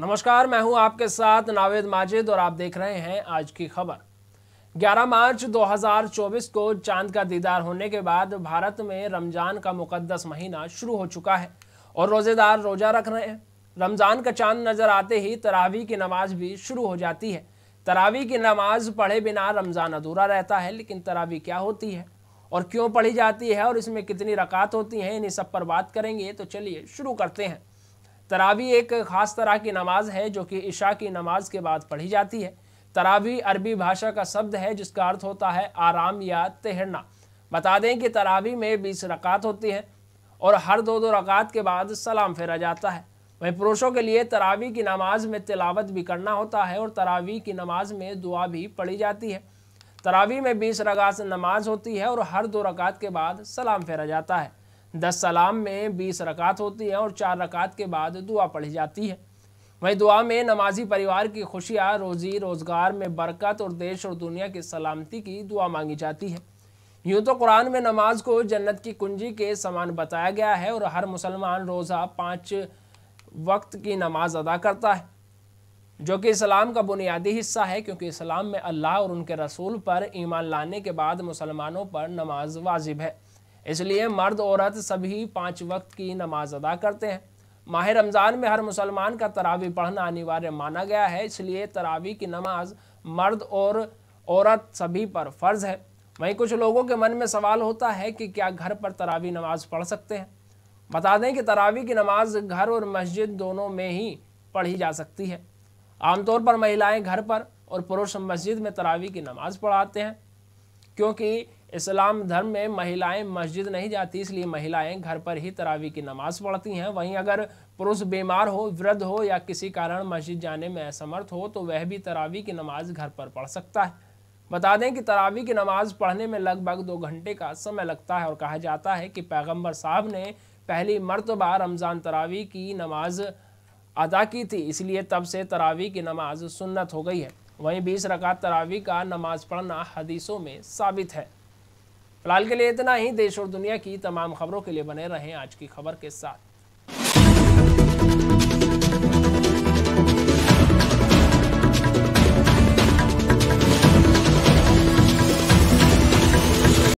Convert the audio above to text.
नमस्कार मैं हूं आपके साथ नावेद माजिद और आप देख रहे हैं आज की खबर 11 मार्च 2024 को चांद का दीदार होने के बाद भारत में रमज़ान का मुकद्दस महीना शुरू हो चुका है और रोज़ेदार रोज़ा रख रहे हैं रमज़ान का चांद नज़र आते ही तरावी की नमाज भी शुरू हो जाती है तरावी की नमाज पढ़े बिना रमज़ान अधूरा रहता है लेकिन तरावी क्या होती है और क्यों पढ़ी जाती है और इसमें कितनी रकात होती हैं इन्हीं सब पर बात करेंगे तो चलिए शुरू करते हैं तरावी एक ख़ास तरह की नमाज है जो कि इशा की नमाज के बाद पढ़ी जाती है तरावी अरबी भाषा का शब्द है जिसका अर्थ होता है आराम या तहरना बता दें कि तरावी में बीस रकात होती हैं और हर दो दो रकात के बाद सलाम फेरा जाता है वहीं पुरुषों के लिए तरावी की नमाज में तिलावत भी करना होता है और तरावी की नमाज में दुआ भी पढ़ी जाती है तरावी में बीस रकात नमाज होती है और हर दो रकात के बाद सलाम फेरा जाता है दस सलाम में बीस रकात होती हैं और चार रकात के बाद दुआ पढ़ी जाती है वहीं दुआ में नमाजी परिवार की खुशियाँ रोज़ी रोज़गार में बरकत और देश और दुनिया की सलामती की दुआ मांगी जाती है यूँ तो कुरान में नमाज को जन्नत की कुंजी के समान बताया गया है और हर मुसलमान रोज़ा पाँच वक्त की नमाज अदा करता है जो कि इस्लाम का बुनियादी हिस्सा है क्योंकि इस्लाम में अल्लाह और उनके रसूल पर ईमान लाने के बाद मुसलमानों पर नमाज वाजिब है इसलिए मर्द औरत सभी पाँच वक्त की नमाज अदा करते हैं माह रमज़ान में हर मुसलमान का तरावी पढ़ना अनिवार्य माना गया है इसलिए तरावी की नमाज मर्द और औरत सभी पर फ़र्ज़ है वहीं कुछ लोगों के मन में सवाल होता है कि क्या घर पर तरावी नमाज पढ़ सकते हैं बता दें कि तरावी की नमाज घर और मस्जिद दोनों में ही पढ़ी जा सकती है आमतौर पर महिलाएं घर पर और पुरुष मस्जिद में तरावी की नमाज पढ़ाते हैं क्योंकि इस्लाम धर्म में महिलाएं मस्जिद नहीं जाती इसलिए महिलाएं घर पर ही तरावी की नमाज पढ़ती हैं वहीं अगर पुरुष बीमार हो वृद्ध हो या किसी कारण मस्जिद जाने में असमर्थ हो तो वह भी तरावी की नमाज घर पर पढ़ सकता है बता दें कि तरावी की नमाज पढ़ने में लगभग दो घंटे का समय लगता है और कहा जाता है कि पैगम्बर साहब ने पहली मरतबा रमज़ान तरावी की नमाज अदा की थी इसलिए तब से तरावी की नमाज सुन्नत हो गई है वहीं बीस रकात तरावी का नमाज पढ़ना हदीसों में साबित है फिलहाल के लिए इतना ही देश और दुनिया की तमाम खबरों के लिए बने रहें आज की खबर के साथ